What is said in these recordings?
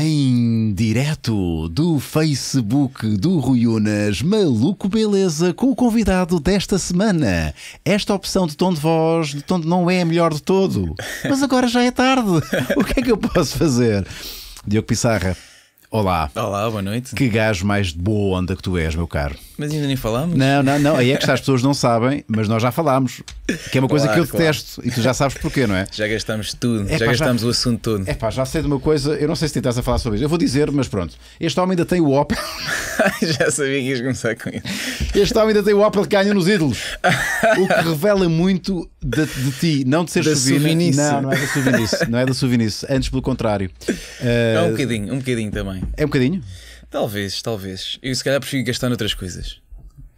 Em direto do Facebook do Rui Unas, Maluco Beleza, com o convidado desta semana. Esta opção de tom de voz, de tom de não é a melhor de todo. Mas agora já é tarde. O que é que eu posso fazer? Diogo Pissarra, olá. Olá, boa noite. Que gajo mais de boa onda que tu és, meu caro. Mas ainda nem falámos. Não, não, não. Aí é que as pessoas não sabem, mas nós já falámos. Que é uma coisa claro, que eu claro. detesto e tu já sabes porquê, não é? Já gastamos tudo, é já pá, gastamos já... o assunto todo. É pá, já sei de uma coisa, eu não sei se te a falar sobre isso. Eu vou dizer, mas pronto. Este homem ainda tem o Opel. já sabia que ias começar com isso. Este homem ainda tem o Opel que ganha nos ídolos. o que revela muito de, de ti, não de ser souvenice. Não, não é da souvenice. Não é da souvenice. Antes, pelo contrário. Uh... um eh, bocadinho, um bocadinho também. É um bocadinho? Talvez, talvez. Eu se calhar prefiro gastar noutras coisas.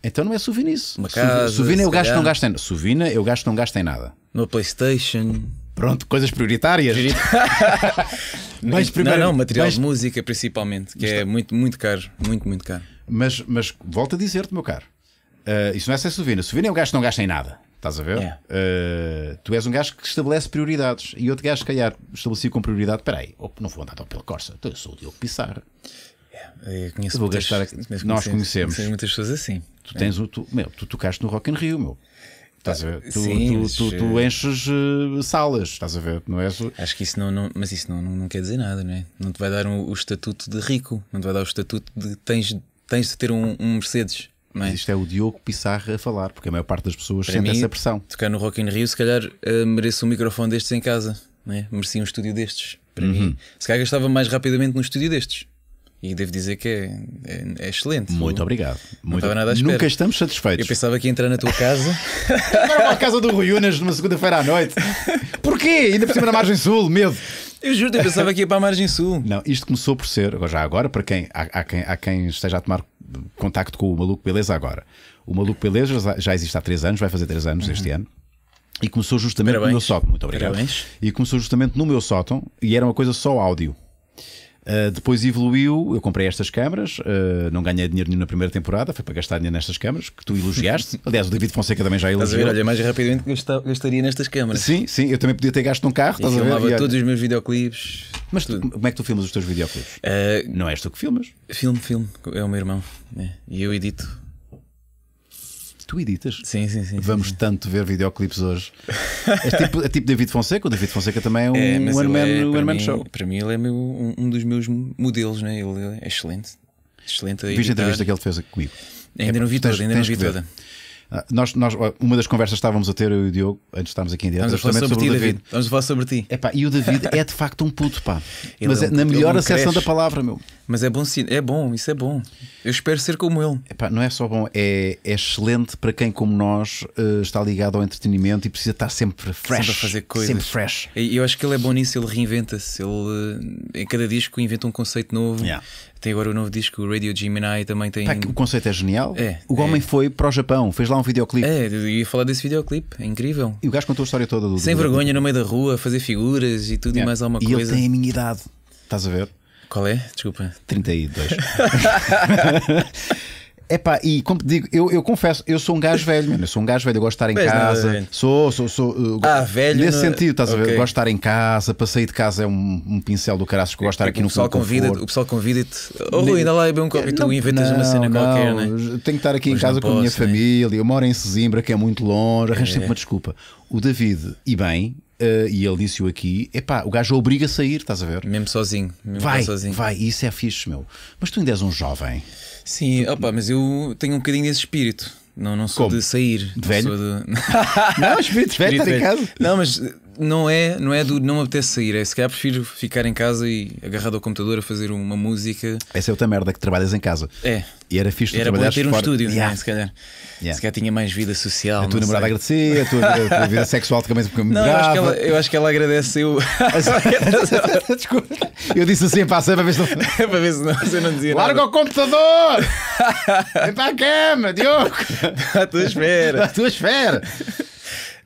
Então não é suvina Uma casa. Souvina eu gasto, não gasto em... suvina eu gasto, não gasto em nada. No PlayStation. Pronto, coisas prioritárias. mas primeiro, não, não, material mas... de música principalmente, que é muito, muito caro. Muito, muito caro. Mas, mas volto a dizer-te, meu caro, uh, isso não é ser suvina Suvina é um gajo que não gasta em nada. Estás a ver? Uh, tu és um gajo que estabelece prioridades e outro gajo, se calhar, estabeleci com prioridade. peraí, não vou andar tão pela Corsa. Então, eu sou o Diogo Pissarra. É, eu conheço Vou muitas, gastar, conheço, nós conhecemos. conhecemos muitas pessoas assim. Tu, né? tens o, tu, meu, tu tocaste no Rock in Rio, meu. Estás a ver? Tu, Sim, tu, tu, tu eh, enches uh, salas, estás a ver? Não és... Acho que isso não, não mas isso não, não, não, quer dizer nada, não é? Não te vai dar um, o estatuto de rico, não te vai dar o estatuto de tens, tens de ter um, um Mercedes. Não é? isto é o Diogo Pissarra a falar, porque a maior parte das pessoas Para sente mim, essa pressão. Tocar no Rock in Rio, se calhar uh, mereço um microfone destes em casa, não é? merecia um estúdio destes. Para uhum. mim, se calhar gastava mais rapidamente num estúdio destes. E devo dizer que é, é, é excelente. Muito obrigado. Não Muito nada Nunca estamos satisfeitos. Eu pensava que ia entrar na tua casa. a casa do Rui Unas numa segunda-feira à noite. Porquê? Ainda por cima na margem sul, medo. Eu juro, eu pensava que ia para a margem sul. Não, isto começou por ser, já agora, para quem há, há quem, há quem esteja a tomar contacto com o Maluco Beleza agora. O Maluco Beleza já, já existe há 3 anos, vai fazer 3 anos uhum. este ano. E começou justamente Parabéns. no meu sótão. Muito obrigado. Parabéns. E começou justamente no meu sótão e era uma coisa só áudio. Eh, depois evoluiu, eu comprei estas câmaras, uh, não ganhei dinheiro nenhum na primeira temporada, foi para gastar dinheiro nestas câmaras, que tu elogiaste. Aliás, o David Fonseca também já elogiou. Ver, olha, mais rapidamente gastaria nestas câmaras. Sim, sim, eu também podia ter gasto num carro. filmava todos os meus videoclipes. Mas tu, como é que tu filmas os teus videoclipes? Uh, não és tu que filmas? filme filme é o meu irmão. É. E eu edito tu editas. Sim, sim, sim. Vamos sim, tanto ver videoclipes hoje. É tipo, é tipo David Fonseca, o David Fonseca também é um é, one, man, é, show. Para mim, ele é meu, um, um, dos meus modelos, né? ele é excelente. Excelente. Viste a entrevista que ele fez comigo? Ainda é, não vi tens, toda, ainda não vi toda. Ah, nós, nós, uma das conversas que estávamos a ter, eu e o Diogo, antes de estarmos aqui em direto, estamos a falar sobre, ti, David. David. Estamos falar sobre ti. Epá, e o David é de facto um puto, pá. Ele Mas é, um, é, na melhor acessão da palavra, meu. Mas é bom, é bom, isso é bom. Eu espero ser como ele. Epá, não é só bom, é, é, excelente para quem, como nós, eh, está ligado ao entretenimento e precisa estar sempre fresh. Sempre a fazer coisas. Sempre fresh. Eu acho que ele é bom nisso, ele reinventa-se. Ele, eh, em cada disco, inventa um conceito novo. Yeah. Tem agora o novo disco, o Radio Gemini também tem. o conceito é genial. É, o homem é. foi para o Japão, fez lá um videoclipe. É, eu ia falar desse videoclipe, é incrível. E o gajo contou a história toda do. Sem do vergonha, no meio da rua, fazer figuras e tudo yeah. e mais alguma e coisa. E ele tem a minha idade, estás a ver? Qual é? Desculpa. 32. pá e como te digo, eu, eu confesso, eu sou um gajo velho, mano. Eu sou um gajo velho, eu gosto de estar em casa. Sou, sou, sou. Uh, ah, velho. Nesse sentido, estás okay. a ver? Eu gosto de estar em casa, para sair de casa é um, um pincel do caraças que eu gosto de estar aqui o no pessoal convida O pessoal convida-te. Oh, Rui, ainda lá é bem um copo e eh, tu inventas não, uma cena não, qualquer, né? Tenho que estar aqui em casa posso, com a minha né? família. Eu moro em Sesimbra, que é muito longe. Arranjo é. sempre uma desculpa. O David, e bem, Uh, e ele disse-o aqui: epá, o gajo obriga a sair, estás a ver? Mesmo sozinho, mesmo vai, sozinho. Vai, isso é fixe, meu. Mas tu ainda és um jovem. Sim, tu... opa, mas eu tenho um bocadinho desse espírito. Não, não sou Como? de sair. De velho? De... não, espírito velho, está em casa. Não, mas não é, não é do não me apetece sair, é se calhar prefiro ficar em casa e agarrado ao computador a fazer uma música. Essa é outra merda que trabalhas em casa. É. E era fixe Era bom ter um fora. estúdio, é? yeah. né? se calhar. Yeah. Se calhar tinha mais vida social. A tua namorada agradecia, a tua, a tua vida sexual também porque me não, eu acho, ela, eu acho que ela agradeceu. Desculpa. Eu disse assim, para ver se não. para ver se não, eu não dizia Larga nada. o computador! Vem para a cama, Diogo! à tua espera. Está à tua esfera.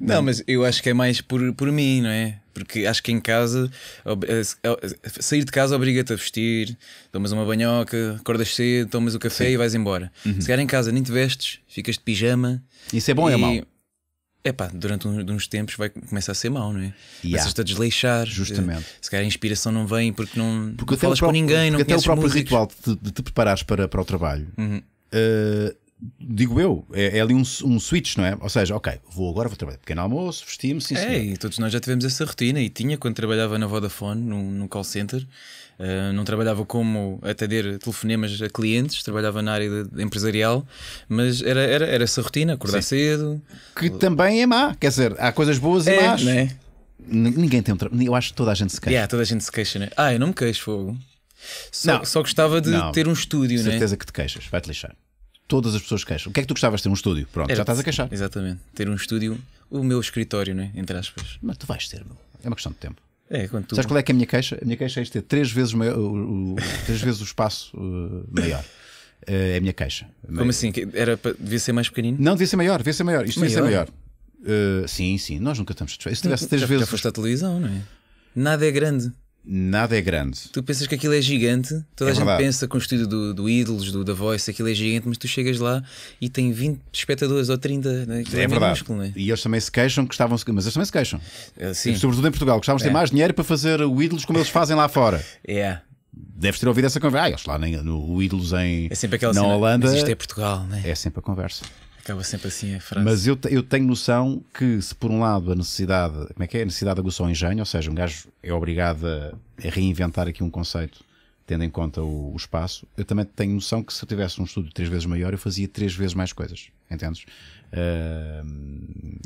Não, mas eu acho que é mais por, por mim, não é? Porque acho que em casa, eh, eh, sair de casa obriga-te a vestir, tomas uma banhoca, acordas cedo, tomas o café Sim. e vais embora. Uhum. Se calhar em casa nem te vestes, ficas de pijama. Isso é bom ou é mau? É pá, durante uns tempos vai começar a ser mau, não é? Yeah. Começas-te a desleixar. Eh, Justamente. Se calhar a inspiração não vem porque não, porque não falas próprio, com ninguém, não Até o próprio músicos. ritual de, te preparares para, para o trabalho. Uhum. Uh, digo eu, é, é ali um, um, switch, não é? Ou seja, ok, vou agora, vou trabalhar pequeno almoço, vestimos me sim, É, e todos nós já tivemos essa rotina e tinha quando trabalhava na Vodafone, num, num call center. Uh, não trabalhava como atender telefonemas a clientes, trabalhava na área de, empresarial, mas era, era, era essa rotina, acordar sim. cedo. Que também é má, quer dizer, há coisas boas é, e más. Né? Ninguém tem um tra... Eu acho que toda a gente se queixa. Yeah, toda a gente se queixa, né? Ah, eu não me queixo, fogo. Só, não, só gostava de não, ter um estúdio, certeza né? Certeza que te queixas, vai-te lixar todas as pessoas queixam. O que é que tu gostavas de ter um estúdio? Pronto, Era, já estás a queixar. Exatamente. Ter um estúdio, o meu escritório, né? entre aspas. Mas tu vais ter, meu. É uma questão de tempo. É, quando tu... Sabes qual é que é a minha queixa? A minha queixa é ter três vezes, maior, o, o, três vezes o espaço uh, maior. Uh, é a minha queixa. Como assim? Era pra... Devia ser mais pequenino? Não, devia ser maior, devia ser maior. Isto maior? devia ser maior. Uh, sim, sim, nós nunca estamos satisfeitos. Se tivesse três já, vezes. Já foste à televisão, não é? Nada é grande nada é grande. Tu pensas que aquilo é gigante, toda é a gente pensa com o estúdio do, do Idols, do da Voice, aquilo é gigante, mas tu chegas lá e tem 20 espectadores ou 30, né? é, é verdade. Músculo, né? E eles também se queixam que estavam, mas eles também se queixam. Eh, sim. Sobretudo em Portugal, gostavam de ter é. mais dinheiro para fazer o ídolos como eles fazem lá fora. é. Deves ter ouvido essa conversa. Ah, eles lá no, no Idols em, é sempre aquela na cena, Holanda. existe é Portugal, né? É sempre a conversa. Acaba sempre assim a frase. Mas eu, eu tenho noção que, se por um lado a necessidade, como é que é? A necessidade aguçou o engenho, ou seja, um gajo é obrigado a, a reinventar aqui um conceito tendo em conta o, o, espaço, eu também tenho noção que se eu tivesse um estúdio três vezes maior, eu fazia três vezes mais coisas, entendes?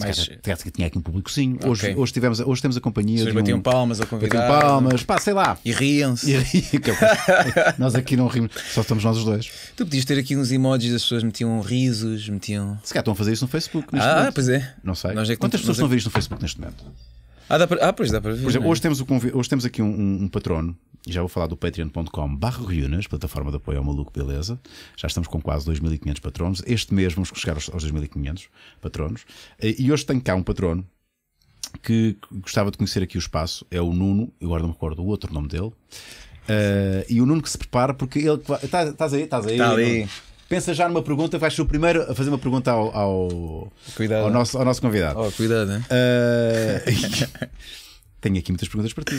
mas Mas... cara, tinha aqui um públicozinho. Okay. Hoje, hoje, tivemos, hoje temos a companhia. Vocês batiam um, palmas ao convidado. Batiam palmas, pá, sei lá. E riam se é é. nós aqui não rimos, só estamos nós os dois. Tu podias ter aqui uns emojis, as pessoas metiam risos, metiam. Se calhar estão a fazer isso no Facebook. ah, momento. pois é. Não sei. É Quantas é pessoas é... estão a ver isto no Facebook neste momento? Ah, pra... ah pois dá para ver. Por exemplo, hoje, temos o hoje temos aqui um, um, um patrono e já vou falar do patreon.com barra plataforma de apoio ao Maluco Beleza. Já estamos com quase 2.500 patronos. Este mês vamos chegar aos, aos 2.500 patronos. Eh, e hoje tenho cá um patrono que gostava de conhecer aqui o espaço. É o Nuno, eu agora não me recordo o outro nome dele. Uh, e o Nuno que se prepara, porque ele. Tá, estás aí, estás aí. Está ali. Pensa já numa pergunta, vais ser o primeiro a fazer uma pergunta ao, ao, cuidado, ao nosso, ao nosso convidado. Oh, cuidado, né? Uh, Tenho aqui muitas perguntas para ti.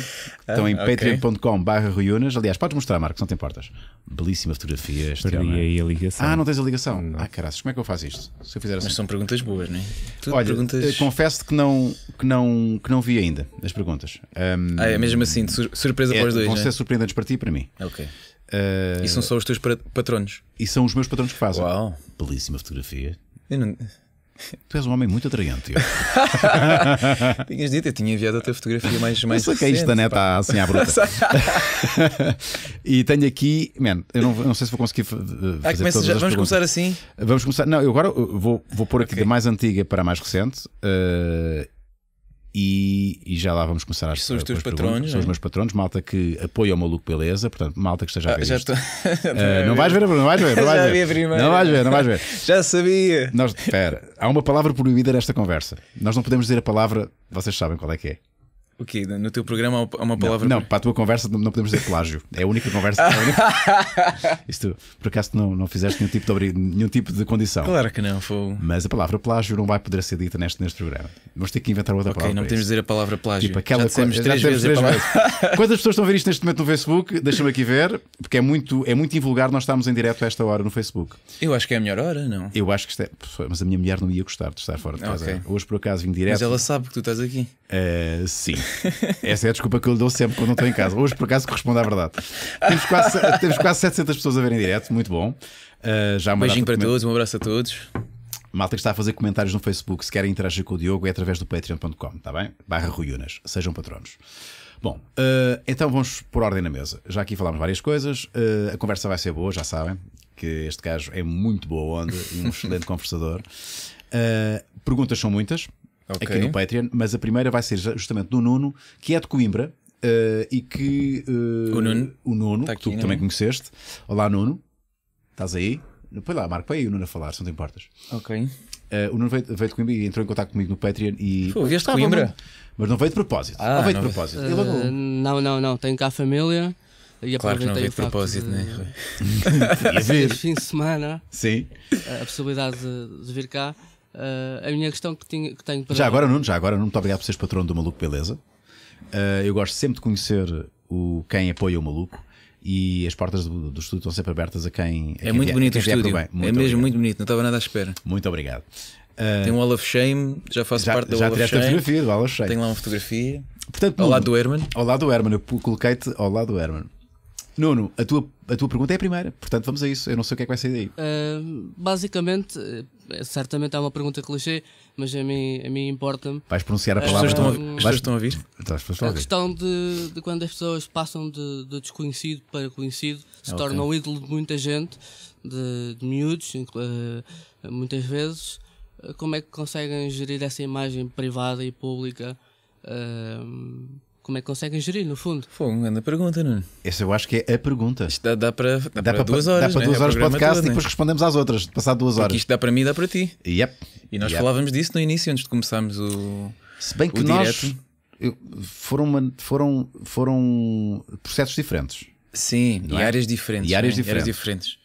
Ah, Estão em okay. patreon.com/barra Aliás, podes mostrar, Marcos, não tem portas. Belíssima fotografia. Perdi aí a ligação. Ah, não tens a ligação? Ah, caras como é que eu faço isto? Se eu fizer assim. Mas são perguntas boas, não é? Tudo Olha, perguntas... Eh, confesso que não, que, não, que não vi ainda as perguntas. Um, ah, é mesmo assim, sur surpresa é, para os é, dois. Vão é? ser surpreendentes para ti e para mim. Ah, ok. Uh, e são só os teus patronos? E são os meus patronos que fazem. Uau! Belíssima fotografia. Eu não. Tu és um homem muito atraente. Tinhas dito, eu tinha enviado a tua fotografia mais. mais Isso que é isto, né? Está assim à bruta. e tenho aqui, man, eu não, não sei se vou conseguir eh, ah, fazer ah, começa, já, Vamos perguntas. começar assim? Vamos começar. Não, eu agora eh, vou, vou pôr aqui okay. de mais antiga para a mais recente. Uh, e, e, já lá vamos começar as São os teus patronos. São os é? meus patronos, malta que apoia o Maluco Beleza, portanto, malta que esteja a ah, ver. Ah, já estou... uh, eh, não vais ver, não vais ver, não vais já ver. Primeiro. Não vais ver, não vais ver. já sabia. Nós, espera, há uma palavra proibida nesta conversa. Nós não podemos dizer a palavra, vocês sabem qual é que é. O quê? No teu programa há uma palavra. Não, não para a tua conversa não podemos dizer plágio. É a única conversa. Que... Única... Isto, por acaso, não, não fizeste nenhum tipo, de nenhum tipo de condição. Claro que não, foi. Mas a palavra plágio não vai poder ser dita neste, neste programa. Vamos ter que inventar outra okay, palavra. Ok, não podemos dizer a palavra plágio. Tipo, aquela Já dissemos co... três, Já vezes, três vezes. Quantas pessoas estão a ver isto neste momento no Facebook? Deixa-me aqui ver, porque é muito, é muito invulgar nós estarmos em direto a esta hora no Facebook. Eu acho que é a melhor hora, não? Eu acho que isto é. Mas a minha mulher não ia gostar de estar fora de casa. Okay. Hoje, por acaso, vim direto. Mas ela sabe que tu estás aqui. Uh, sim. Essa é a desculpa que eu lhe dou sempre quando não estou em casa. Hoje, por acaso, corresponde à verdade. Temos quase, temos quase 700 pessoas a verem direto, muito bom. Uh, já um beijinho para todos, um abraço a todos. Malta que está a fazer comentários no Facebook, se querem interagir com o Diogo, é através do patreon.com, está bem? Barra Unas. sejam patronos. Bom, uh, então vamos por ordem na mesa. Já aqui falámos várias coisas, uh, a conversa vai ser boa, já sabem, que este gajo é muito boa onda e um excelente conversador. Uh, perguntas são muitas, okay. aqui no Patreon, mas a primeira vai ser justamente do Nuno, que é de Coimbra. Uh, e que uh, o Nuno, o Nuno tá que tu também conheceste. Olá, Nuno, estás aí? Põe lá, Marco, põe aí o Nuno a falar, se não te importas. Ok. Uh, o Nuno veio, veio de Coimbra e entrou em contato comigo no Patreon e. Pô, vieste Coimbra. Mas não veio de propósito. Ah, veio de propósito. não, não, não. Tenho cá a família. E claro que não veio de propósito, de... né? fim de semana. Sim. A possibilidade de, de vir cá. Uh, a minha questão que, tinha, que tenho para. Já agora, Nuno, já agora, Nuno, muito obrigado por seres patrono do Maluco Beleza. Uh, eu gosto sempre de conhecer o, quem apoia o Maluco e as portas do, do estúdio estão sempre abertas a quem. A é quem muito vier, bonito o estúdio. é mesmo obrigado. muito bonito, não estava nada à espera. Muito obrigado. Uh, Tem um Wall of Shame, já faço já, parte da Wall of Shame. Já fotografia do Wall of Shame. Tenho lá uma fotografia. Portanto, ao Nuno, lado do Herman. Ao lado do Herman, eu coloquei-te ao lado do Herman. Nuno, a tua, a tua pergunta é a primeira, portanto vamos a isso. Eu não sei o que é que vai sair daí. Uh, basicamente, certamente é uma pergunta que lixei, mas a mim, a mim importa-me. Vais pronunciar a palavra. As pessoas estão a, vais, então estão a ouvir? a, a questão de, de, quando as pessoas passam de, de desconhecido para conhecido, se tornam ah, okay. ídolo de muita gente, de, de miúdos, eh, muitas vezes. Eh, como é que conseguem gerir essa imagem privada e pública? Uh, como é que conseguem gerir, no fundo? Foi uma grande pergunta, é? Essa eu acho que é a pergunta. Isto dá, dá para dá, dá duas horas. Dá para duas é? É horas de podcast todo, e é? depois né? respondemos às outras, de passar duas horas. Porque isto dá para mim e dá para ti. Yep. E nós yep. falávamos disso no início, antes de começarmos o. Se bem que nós. foram, uma, foram, foram processos diferentes. Sim, e é? áreas diferentes. E áreas, diferentes. áreas diferentes.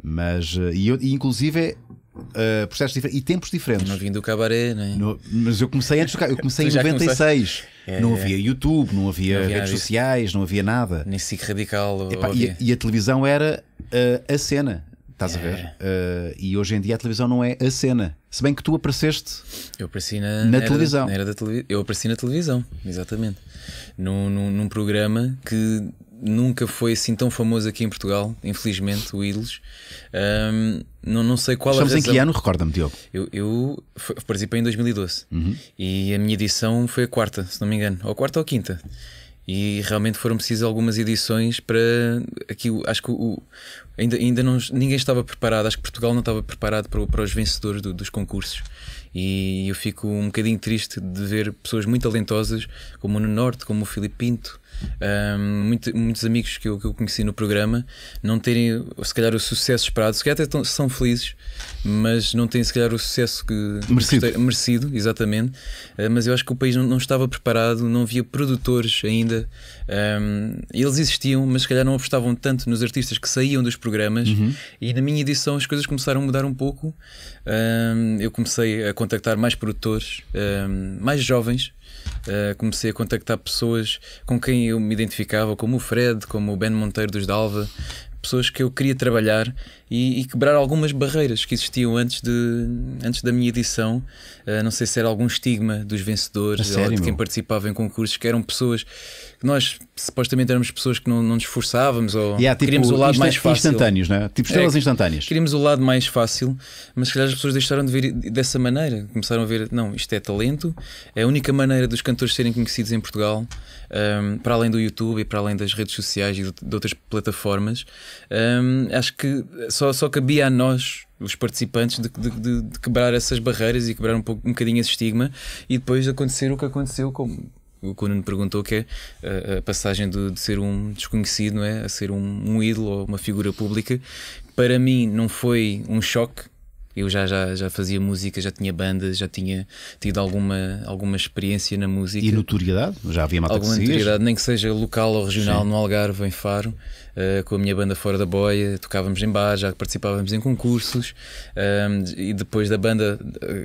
Mas, eh, e, eu, e inclusive uh, processos e tempos diferentes. Não vim do cabaré, né? No, mas eu comecei antes do cabaré. Eu comecei em 96. É, não é. havia YouTube, não havia, não havia redes sociais, não havia nada. Nem SIC radical. e, a, e, a televisão era uh, a cena. Estás é. a ver? Uh, e hoje em dia a televisão não é a cena. Se bem que tu apareceste eu apareci na, na era televisão. Da, era da televi eu apareci na televisão, exatamente. Num, num, num programa que nunca foi assim tão famoso aqui em Portugal, infelizmente, o Idols. Um, não, não sei qual Estamos a razão. em que ano? Recorda-me, Diogo. Eu, eu participei em 2012 uhum. e a minha edição foi a quarta, se não me engano, ou a quarta ou a quinta. E realmente foram precisas algumas edições para. Aqui, acho que o, ainda, ainda não, ninguém estava preparado, acho que Portugal não estava preparado para, para os vencedores do, dos concursos. E eu fico um bocadinho triste de ver pessoas muito talentosas, como o Nuno Norte, como o Filipe Pinto, um, muito, muitos amigos que eu, que eu conheci no programa não terem, se calhar, o sucesso esperado, se calhar até tão, são felizes, mas não têm, se calhar, o sucesso que merecido, que, merecido exatamente. Uh, mas eu acho que o país não, não estava preparado, não havia produtores ainda. Um, eles existiam, mas se calhar não apostavam tanto nos artistas que saíam dos programas. Uhum. E na minha edição as coisas começaram a mudar um pouco um, eu comecei a contactar mais produtores, um, mais jovens. Uh, comecei a contactar pessoas com quem eu me identificava, como o Fred, como o Ben Monteiro dos Dalva, pessoas que eu queria trabalhar e, e, quebrar algumas barreiras que existiam antes, de, antes da minha edição. Uh, não sei se era algum estigma dos vencedores ou de quem participava em concursos, que eram pessoas que nós supostamente éramos pessoas que não, não nos esforçávamos ou yeah, tipo, queríamos o lado mais fácil. Instantâneos, né? Tipo é, estrelas é, instantâneas. Queríamos o lado mais fácil, mas se calhar as pessoas deixaram de ver dessa maneira. Começaram a ver, não, isto é talento, é a única maneira dos cantores serem conhecidos em Portugal, um, para além do YouTube e para além das redes sociais e de, de outras plataformas. Um, acho que só, só cabia a nós, os participantes, de, de, de quebrar essas barreiras e quebrar um, pouco, um bocadinho esse estigma e depois acontecer o que aconteceu, como o me perguntou, que é a, eh, a passagem de, de, ser um desconhecido não é? a ser um, um ídolo ou uma figura pública. Para mim, não foi um choque, eu já, já, já fazia música, já tinha bandas, já tinha tido alguma, alguma experiência na música. E notoriedade? Já havia matado Alguma notoriedade, nem que seja local ou regional, Sim. no Algarve, em Faro. Eh, com a minha banda Fora da Boia, tocávamos em bar, já participávamos em concursos um, ehm, e depois da banda,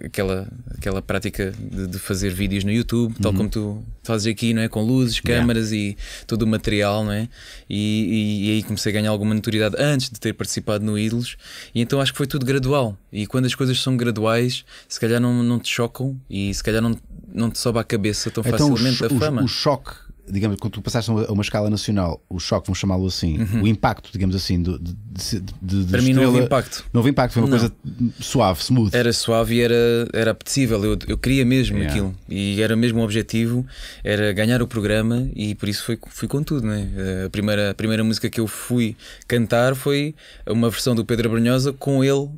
aquela, aquela prática de, de fazer vídeos no YouTube, tal uhum. como tu fazes aqui, não é? Com luzes, câmaras yeah. e todo o material, não é? E, e, e, aí comecei a ganhar alguma notoriedade antes de ter participado no Ídolos e então acho que foi tudo gradual. E quando as coisas são graduais, se calhar não, não te chocam e se calhar não, não te sobe à cabeça tão então, facilmente o, a fama. O, o choque digamos, quando tu passaste a uma escala nacional, o choque, vamos chamá-lo assim, uhum. o impacto, digamos assim, do, de, de, de Para mim não houve impacto. Não houve impacto, foi uma não. coisa suave, smooth. Era suave e era, era apetecível, eu, eu queria mesmo yeah. aquilo. E era mesmo o objetivo, era ganhar o programa e por isso foi, fui com tudo, né? Eh, a primeira, a primeira música que eu fui cantar foi uma versão do Pedro Brunhosa com ele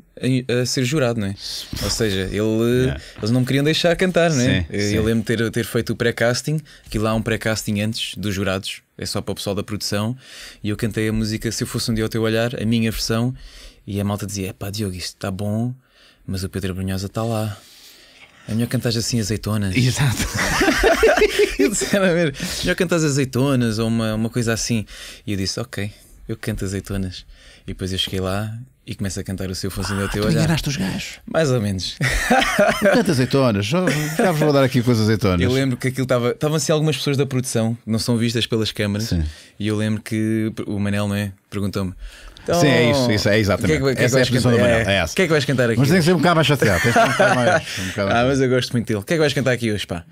a, ser jurado, não é? Ou seja, ele, yeah. eles não me queriam deixar cantar, não é? Sim, eu sim. lembro de ter, ter feito o pré-casting, que lá há um pré-casting antes dos jurados, é só para o pessoal da produção, e eu cantei a música Se Eu Fosse Um Dia ao Teu Olhar, a minha versão, e a malta dizia: pá, Diogo, isto está bom, mas o Pedro Brunhosa está lá. É melhor cantar assim azeitonas. Exato. eu disse, é mesmo. Melhor cantar azeitonas ou uma, uma coisa assim. E eu disse: ok eu canto azeitonas. E depois eu cheguei lá e começo a cantar o seu Fazendo ah, o Olhar. enganaste os gajos. Mais ou menos. Canta azeitonas, já vos vou dar aqui com as azeitonas. Eu lembro que aquilo estava. Estavam-se assim algumas pessoas da produção, não são vistas pelas câmaras. Sim. E eu lembro que o Manel, não é? Perguntou-me: então, Sim, é isso, isso é exatamente. Que é que, que é essa é, a cantar, é, é essa. O que é que vais cantar aqui? Mas tem que ser um bocado mais chateado. Tem que cantar mais, um bocado Ah, mas eu gosto muito dele. O que é que vais cantar aqui hoje, pá?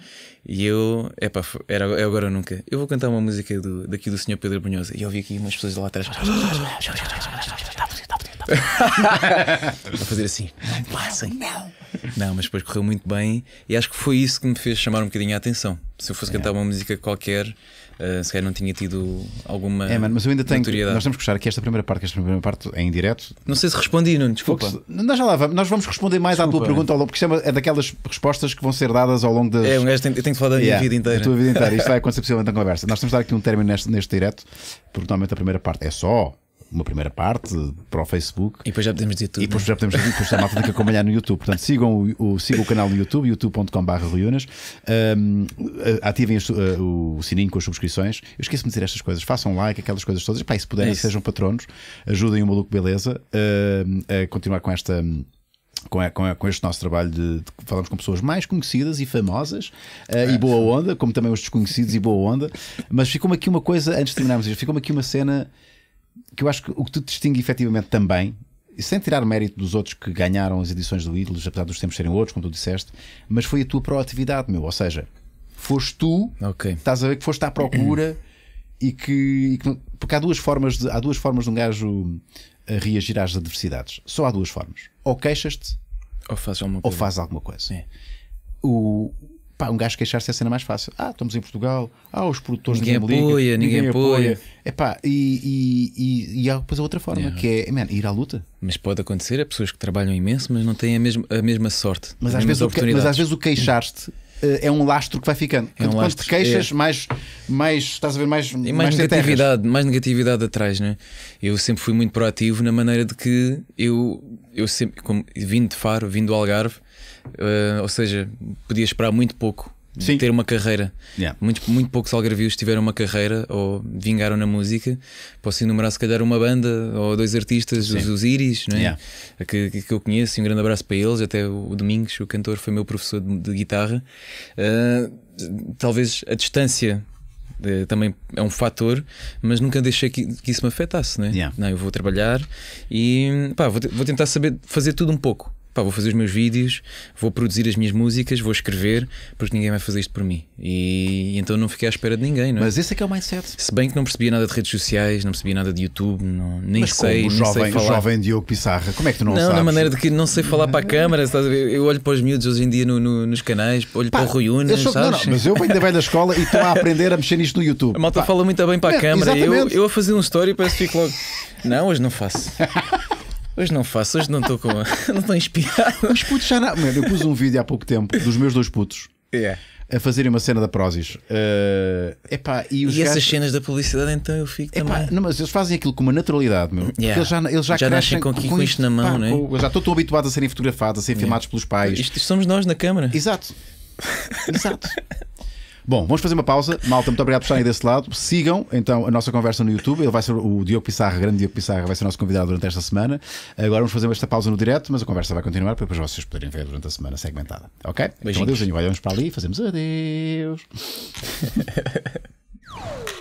E eu, epá, era é agora ou nunca. Eu vou cantar uma música do, daqui do Sr. Pedro Bunhosa. E eu vi aqui umas pessoas lá atrás. a fazer assim, não passem. Não. não, mas depois correu muito bem e acho que foi isso que me fez chamar um bocadinho a atenção. Se eu fosse é. cantar uma música qualquer, uh, se calhar não tinha tido alguma. É, mano, mas eu ainda tenho. Nós temos que puxar aqui esta primeira parte, que esta primeira parte é em direto. Não sei se respondi, não, desculpa. Fox, nós já lá vamos, nós vamos responder mais desculpa. à tua pergunta ao longo, porque isto é, é daquelas respostas que vão ser dadas ao longo das. É, um gajo tem, eu tenho que falar da yeah, vida inteira. Da tua vida inteira. Isto vai acontecer possivelmente na conversa. Nós temos de dar aqui um término neste, neste direto, porque normalmente a primeira parte é só uma primeira parte para o Facebook. E depois já podemos dizer tudo. E depois né? já podemos dizer tudo, já malta tem que acompanhar no YouTube. Portanto, sigam o, o sigam o canal no YouTube, youtube.com.br Um, ativem as, uh, o sininho com as subscrições. Eu esqueço-me de dizer estas coisas. Façam like, aquelas coisas todas. Pá, e se puderem, é sejam patronos. Ajudem o Maluco Beleza uh, a continuar com esta com, com, com este nosso trabalho de, de, falamos com pessoas mais conhecidas e famosas uh, e boa onda, como também os desconhecidos e boa onda. Mas ficou-me aqui uma coisa, antes de terminarmos isto, ficou-me aqui uma cena que eu acho que o que te distingue efetivamente também, e sem tirar mérito dos outros que ganharam as edições do Ídolos, apesar dos tempos serem outros, como tu disseste, mas foi a tua proatividade, meu. Ou seja, foste tu, okay. estás a ver que foste à procura e que, e que. porque há duas formas de, há duas formas de um gajo eh, reagir às adversidades. Só há duas formas. Ou queixas-te ou fazes alguma coisa. Ou faz alguma coisa. É. O, Pá, um gajo queixar-se é a cena mais fácil. Ah, estamos em Portugal. Ah, os produtores ninguém, ninguém apoia, liga, ninguém, ninguém apoia. apoia. pá e, e, e, e há depois a outra forma, yeah. que é man, ir à luta. Mas pode acontecer, há pessoas que trabalham imenso, mas não têm a mesma, a mesma sorte. Mas às, vezes o, que, mas às vezes o queixar-te eh, é um lastro que vai ficando. É um quanto, te é. queixas, é. mais, mais estás a ver mais, e mais, mais negatividade, mais negatividade atrás, né? Eu sempre fui muito proativo na maneira de que eu, eu sempre, como, vindo de Faro, vindo do Algarve, Uh, ou seja, podia esperar muito pouco Sim. ter uma carreira. Yeah. Muito, muito poucos algarvios tiveram uma carreira ou vingaram na música. Posso enumerar, se calhar, uma banda ou dois artistas, os, os Iris, é? yeah. que, que eu conheço. um grande abraço para eles. Até o Domingos, o cantor, foi meu professor de, de guitarra. Uh, talvez a distância eh, também é um fator, mas nunca deixei que, que isso me afetasse, né? Yeah. Não, eu vou trabalhar e pá, vou, vou tentar saber fazer tudo um pouco pá, vou fazer os meus vídeos, vou produzir as minhas músicas, vou escrever, porque ninguém vai fazer isto por mim. E, e então não fiquei à espera de ninguém, não é? Mas esse é que é o mindset. Se bem que não percebia nada de redes sociais, não percebia nada de YouTube, não, nem Mas sei. Como, nem jovem, sei falar. jovem Diogo Pissarra, como é que tu não, não sabes? Não, na maneira de que não sei falar para a câmara, Eu olho para os miúdos hoje em dia no, no, nos canais, olho pá, para o Rui Unas, sou... sabes? Não, não, mas eu venho da velha escola e estou a aprender a mexer nisto no YouTube. A malta pá. fala muito bem para a câmara, eu, eu a fazer um story parece que fico logo. Não, hoje não faço. Hoje não faço, hoje não estou com. não estou inspirado. Os putos já não. Mano, eu pus um vídeo há pouco tempo dos meus dois putos. Yeah. É. A fazerem uma cena da Prozis. Uh, epá, e, os e essas cenas da publicidade, então eu fico epá, também. Não, mas eles fazem aquilo com uma naturalidade, meu. Yeah. Eles já, eles já, já nascem com, com, com isto na mão, pá, né? já estou tão habituado a serem fotografados, a serem yeah. filmados pelos pais. Isto, isto somos nós na câmara. Exato. Exato. Bom, vamos fazer uma pausa. Malta, muito obrigado por estarem desse lado. Sigam então a nossa conversa no YouTube. Ele vai ser o Diogo Pissarra, grande Diogo Pissarra, vai ser o nosso convidado durante esta semana. Agora vamos fazer esta pausa no direto, mas a conversa vai continuar para depois vocês poderem ver durante a semana segmentada. Ok? Então, Beijinhos. Então adeus, olhamos para ali e fazemos adeus.